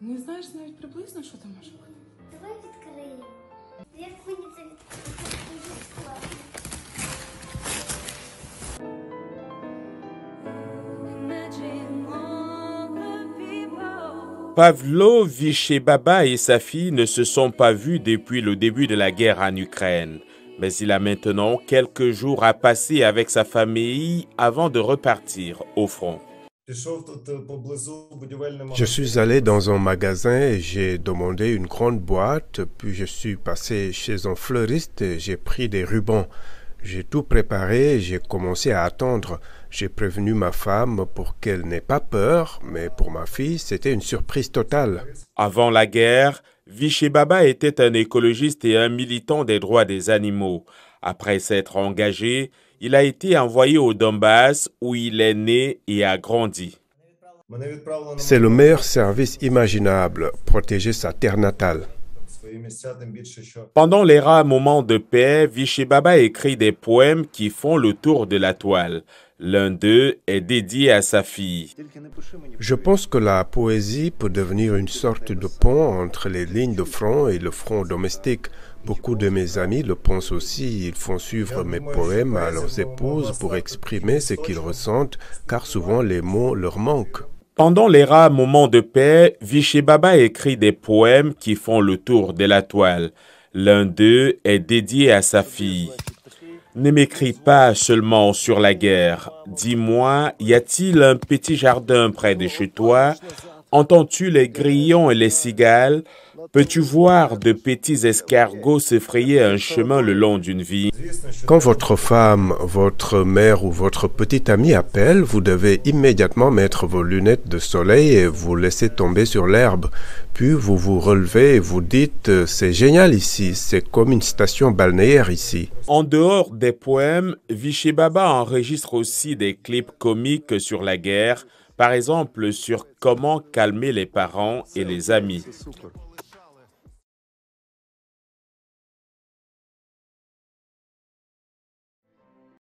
Не знаєш навіть Pavlo Vichebaba et sa fille ne se sont pas vus depuis le début de la guerre en Ukraine, mais il a maintenant quelques jours à passer avec sa famille avant de repartir au front. Je suis allé dans un magasin et j'ai demandé une grande boîte, puis je suis passé chez un fleuriste et j'ai pris des rubans. J'ai tout préparé et j'ai commencé à attendre. J'ai prévenu ma femme pour qu'elle n'ait pas peur, mais pour ma fille, c'était une surprise totale. Avant la guerre, Vichy Baba était un écologiste et un militant des droits des animaux. Après s'être engagé, il a été envoyé au Donbass où il est né et a grandi. C'est le meilleur service imaginable, protéger sa terre natale. Pendant les rares moments de paix, Vishibaba écrit des poèmes qui font le tour de la toile. L'un d'eux est dédié à sa fille. Je pense que la poésie peut devenir une sorte de pont entre les lignes de front et le front domestique. Beaucoup de mes amis le pensent aussi. Ils font suivre mes poèmes à leurs épouses pour exprimer ce qu'ils ressentent, car souvent les mots leur manquent. Pendant les rares moments de paix, Vichy Baba écrit des poèmes qui font le tour de la toile. L'un d'eux est dédié à sa fille. Ne m'écris pas seulement sur la guerre. Dis-moi, y a-t-il un petit jardin près de chez toi Entends-tu les grillons et les cigales Peux-tu voir de petits escargots se frayer un chemin le long d'une vie Quand votre femme, votre mère ou votre petit ami appelle, vous devez immédiatement mettre vos lunettes de soleil et vous laisser tomber sur l'herbe. Puis vous vous relevez et vous dites ⁇ C'est génial ici, c'est comme une station balnéaire ici ⁇ En dehors des poèmes, Vichy Baba enregistre aussi des clips comiques sur la guerre par exemple, sur comment calmer les parents et les amis.